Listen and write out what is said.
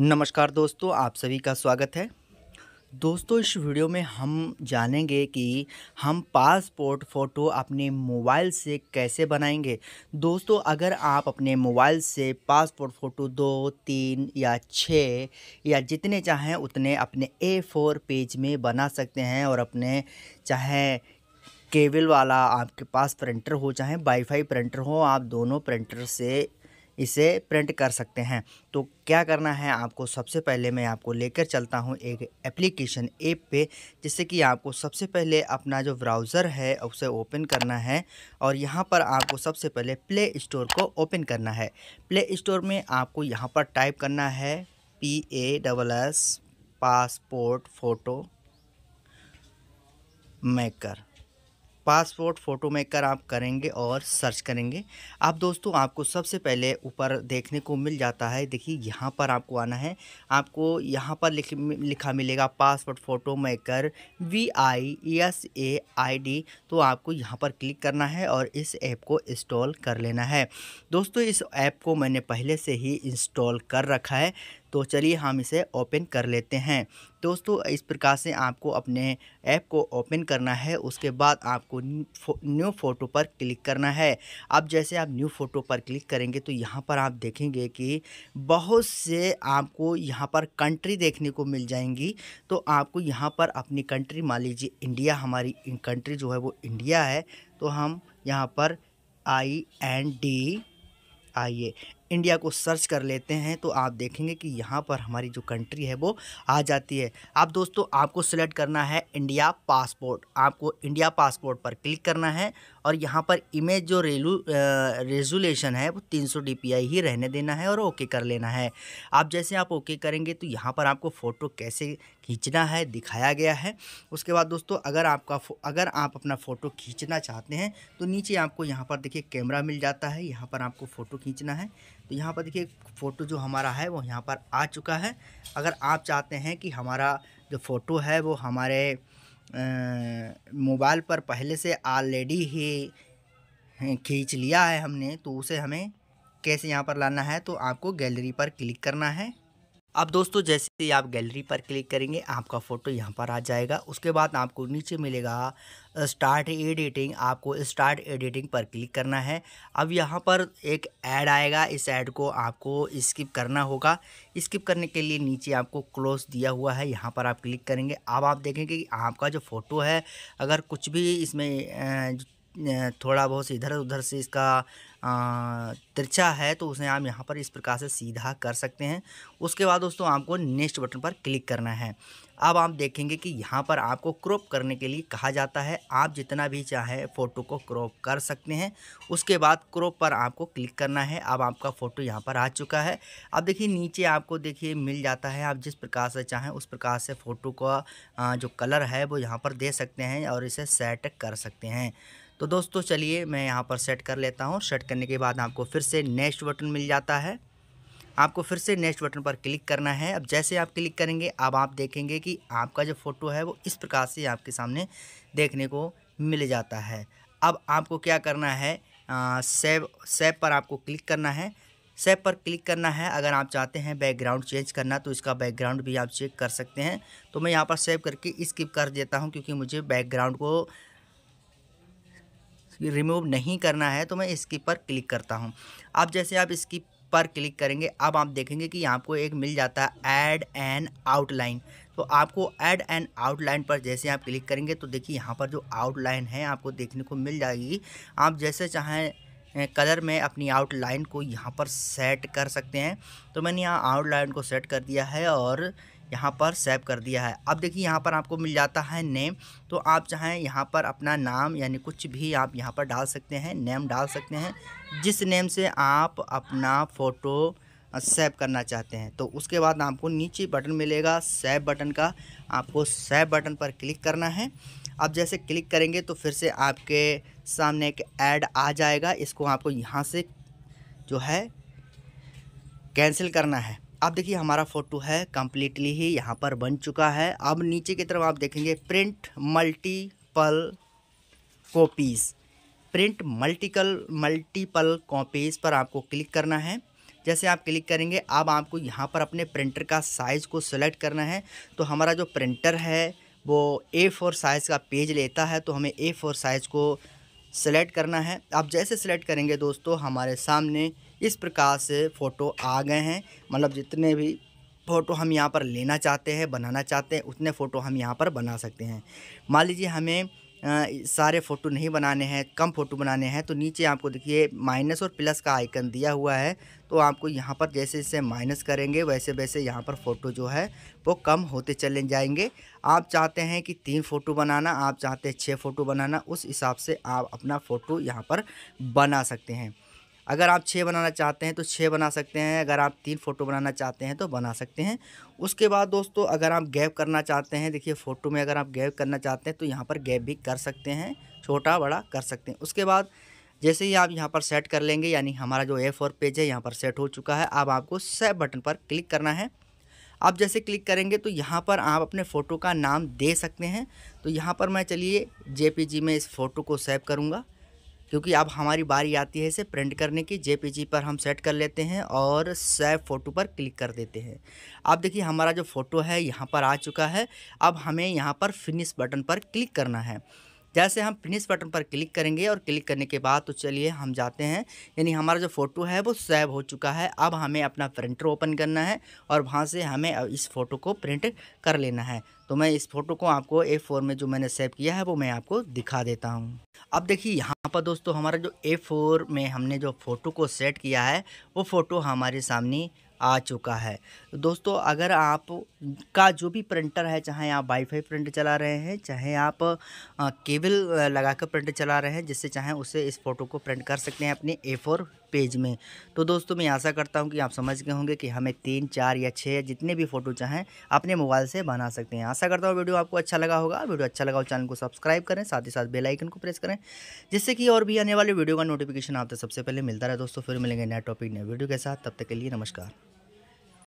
नमस्कार दोस्तों आप सभी का स्वागत है दोस्तों इस वीडियो में हम जानेंगे कि हम पासपोर्ट फ़ोटो अपने मोबाइल से कैसे बनाएंगे दोस्तों अगर आप अपने मोबाइल से पासपोर्ट फ़ोटो दो तीन या छः या जितने चाहें उतने अपने ए फोर पेज में बना सकते हैं और अपने चाहे केबल वाला आपके पास प्रिंटर हो चाहे वाईफाई प्रिंटर हो आप दोनों प्रिंटर से इसे प्रिंट कर सकते हैं तो क्या करना है आपको सबसे पहले मैं आपको लेकर चलता हूँ एक एप्लीकेशन ऐप पे जिससे कि आपको सबसे पहले अपना जो ब्राउज़र है उसे ओपन करना है और यहाँ पर आपको सबसे पहले प्ले स्टोर को ओपन करना है प्ले स्टोर में आपको यहाँ पर टाइप करना है P A double S passport photo maker passport photo maker आप करेंगे और सर्च करेंगे आप दोस्तों आपको सबसे पहले ऊपर देखने को मिल जाता है देखिए यहाँ पर आपको आना है आपको यहाँ पर लिख लिखा मिलेगा passport photo maker V I S A I D तो आपको यहाँ पर क्लिक करना है और इस ऐप को इंस्टॉल कर लेना है दोस्तों इस ऐप को मैंने पहले से ही इंस्टॉल कर रखा है तो चलिए हम इसे ओपन कर लेते हैं दोस्तों इस प्रकार से आपको अपने ऐप को ओपन करना है उसके बाद आपको न्यू फ़ोटो पर क्लिक करना है अब जैसे आप न्यू फ़ोटो पर क्लिक करेंगे तो यहाँ पर आप देखेंगे कि बहुत से आपको यहाँ पर कंट्री देखने को मिल जाएंगी तो आपको यहाँ पर अपनी कंट्री मान लीजिए इंडिया हमारी कंट्री जो है वो इंडिया है तो हम यहाँ पर आई एन डी आइए इंडिया को सर्च कर लेते हैं तो आप देखेंगे कि यहाँ पर हमारी जो कंट्री है वो आ जाती है आप दोस्तों आपको सिलेक्ट करना है इंडिया पासपोर्ट आपको इंडिया पासपोर्ट पर क्लिक करना है और यहाँ पर इमेज जो रेलू रेजुलेशन है वो 300 सौ ही रहने देना है और ओके कर लेना है आप जैसे आप ओके करेंगे तो यहाँ पर आपको फ़ोटो कैसे खींचना है दिखाया गया है उसके बाद दोस्तों अगर आपका अगर आप अपना फ़ोटो खींचना चाहते हैं तो नीचे आपको यहाँ पर देखिए कैमरा मिल जाता है यहाँ पर आपको फ़ोटो खींचना है तो यहाँ पर देखिए फ़ोटो जो हमारा है वो यहाँ पर आ चुका है अगर आप चाहते हैं कि हमारा जो फ़ोटो है वो हमारे मोबाइल पर पहले से ऑलरेडी ही खींच लिया है हमने तो उसे हमें कैसे यहाँ पर लाना है तो आपको गैलरी पर क्लिक करना है अब दोस्तों जैसे ही आप गैलरी पर क्लिक करेंगे आपका फ़ोटो यहाँ पर आ जाएगा उसके बाद आपको नीचे मिलेगा स्टार्ट एडिटिंग आपको स्टार्ट एडिटिंग पर क्लिक करना है अब यहाँ पर एक ऐड आएगा इस ऐड को आपको स्किप करना होगा स्किप करने के लिए नीचे आपको क्लोज दिया हुआ है यहाँ पर आप क्लिक करेंगे अब आप देखेंगे कि आपका जो फ़ोटो है अगर कुछ भी इसमें थोड़ा बहुत इधर उधर से इसका तिरछा है तो उसे आप यहाँ पर इस प्रकार से सीधा कर सकते हैं उसके बाद दोस्तों आपको नेक्स्ट बटन पर क्लिक करना है अब आप देखेंगे कि यहाँ पर आपको क्रॉप करने के लिए कहा जाता है आप जितना भी चाहे फ़ोटो को क्रॉप कर सकते हैं उसके बाद क्रॉप पर आपको क्लिक करना है अब आपका फ़ोटो यहाँ पर आ चुका है अब देखिए नीचे आपको देखिए मिल जाता है आप जिस प्रकार से चाहें उस प्रकार से फ़ोटो का जो कलर है वो यहाँ पर दे सकते हैं और इसे सेट कर सकते हैं तो दोस्तों चलिए मैं यहाँ पर सेट कर लेता हूँ सेट करने के बाद आपको फिर से नेक्स्ट बटन मिल जाता है आपको फिर से नेक्स्ट बटन पर क्लिक करना है अब जैसे आप क्लिक करेंगे अब आप देखेंगे कि आपका जो फ़ोटो है वो इस प्रकार से आपके सामने देखने को मिल जाता है अब आपको क्या करना है आ, सेव सेव पर आपको क्लिक करना है सेव पर क्लिक करना है अगर आप चाहते हैं बैकग्राउंड चेंज करना तो इसका बैकग्राउंड भी आप चेक कर सकते हैं तो मैं यहाँ पर सेव करके स्किप कर देता हूँ क्योंकि मुझे बैकग्राउंड को रिमूव नहीं करना है तो मैं इसकी पर क्लिक करता हूँ अब जैसे आप इसकी पर क्लिक करेंगे अब आप देखेंगे कि आपको एक मिल जाता है ऐड एन आउटलाइन तो आपको ऐड एन आउटलाइन पर जैसे आप क्लिक करेंगे तो देखिए यहाँ पर जो आउटलाइन है आपको देखने को मिल जाएगी आप जैसे चाहें कलर में अपनी आउटलाइन को यहाँ पर सेट कर सकते हैं तो मैंने यहाँ आउटलाइन को सेट कर दिया है और यहाँ पर सेव कर दिया है अब देखिए यहाँ पर आपको मिल जाता है नेम तो आप चाहें यहाँ पर अपना नाम यानी कुछ भी आप यहाँ पर डाल सकते हैं नेम डाल सकते हैं जिस नेम से आप अपना फ़ोटो सेव करना चाहते हैं तो उसके बाद आपको नीचे बटन मिलेगा सेव बटन का आपको सेव बटन पर क्लिक करना है अब जैसे क्लिक करेंगे तो फिर से आपके सामने एक ऐड आ जाएगा इसको आपको यहाँ से जो है कैंसिल करना है अब देखिए हमारा फ़ोटो है कम्प्लीटली ही यहाँ पर बन चुका है अब नीचे की तरफ आप देखेंगे print multiple copies print multiple multiple copies पर आपको क्लिक करना है जैसे आप क्लिक करेंगे अब आपको यहाँ पर अपने प्रिंटर का साइज़ को सिलेक्ट करना है तो हमारा जो प्रिंटर है वो ए फोर साइज़ का पेज लेता है तो हमें ए फोर साइज़ को सिलेक्ट करना है आप जैसे सिलेक्ट करेंगे दोस्तों हमारे सामने इस प्रकार से फ़ोटो आ गए हैं मतलब जितने भी फ़ोटो हम यहाँ पर लेना चाहते हैं बनाना चाहते हैं उतने फ़ोटो हम यहाँ पर बना सकते हैं मान लीजिए हमें आ, सारे फ़ोटो नहीं बनाने हैं कम फ़ोटो बनाने हैं तो नीचे आपको देखिए माइनस और प्लस का आइकन दिया हुआ है तो आपको यहाँ पर जैसे जैसे माइनस करेंगे वैसे वैसे यहाँ पर फ़ोटो जो है वो कम होते चले जाएंगे आप चाहते हैं कि तीन फ़ोटो बनाना आप चाहते हैं छः फ़ोटो बनाना उस हिसाब से आप अपना फ़ोटो यहाँ पर बना सकते हैं अगर आप छः बनाना चाहते हैं तो छः बना सकते हैं अगर आप तीन फ़ोटो बनाना चाहते हैं तो बना सकते हैं उसके बाद दोस्तों अगर आप गैप करना चाहते हैं देखिए फ़ोटो में अगर आप गैप करना चाहते हैं तो यहाँ पर गैप भी कर सकते हैं छोटा बड़ा कर सकते हैं उसके बाद जैसे ही आप यहाँ पर सेट कर लेंगे यानी हमारा जो ए पेज है यहाँ पर सेट हो चुका है अब आपको सेव बटन पर क्लिक करना है आप जैसे क्लिक करेंगे तो यहाँ पर आप अपने फ़ोटो का नाम दे सकते हैं तो यहाँ पर मैं चलिए जे में इस फ़ोटो को सेव करूँगा क्योंकि अब हमारी बारी आती है इसे प्रिंट करने की जेपीजी पर हम सेट कर लेते हैं और सेव फ़ोटो पर क्लिक कर देते हैं अब देखिए हमारा जो फ़ोटो है यहाँ पर आ चुका है अब हमें यहाँ पर फिनिश बटन पर क्लिक करना है जैसे हम फिनिश बटन पर क्लिक करेंगे और क्लिक करने के बाद तो चलिए हम जाते हैं यानी हमारा जो फ़ोटो है वो सेव हो चुका है अब हमें अपना प्रिंटर ओपन करना है और वहाँ से हमें इस फ़ोटो को प्रिंट कर लेना है तो मैं इस फ़ोटो को आपको ए फोर में जो मैंने सेव किया है वो मैं आपको दिखा देता हूँ अब देखिए यहाँ पर दोस्तों हमारा जो ए फोर में हमने जो फ़ोटो को सेट किया है वो फ़ोटो हमारे सामने आ चुका है दोस्तों अगर आप का जो भी प्रिंटर है चाहे आप वाईफाई प्रिंट चला रहे हैं चाहे आप केबल लगाकर प्रिंट चला रहे हैं जिससे चाहे उसे इस फ़ोटो को प्रिंट कर सकते हैं अपने ए फोर पेज में तो दोस्तों मैं आशा करता हूं कि आप समझ गए होंगे कि हमें तीन चार या छः जितने भी फ़ोटो चाहें अपने मोबाइल से बना सकते हैं आशा करता हूं वीडियो आपको अच्छा लगा होगा वीडियो अच्छा लगा हो चैनल को सब्सक्राइब करें साथ ही साथ बेल आइकन को प्रेस करें जिससे कि और भी आने वाले वीडियो का नोटिफिकेशन आप तक सबसे पहले मिलता रहे दोस्तों फिर मिलेंगे नए टॉपिक नए वीडियो के साथ तब तक के लिए नमस्कार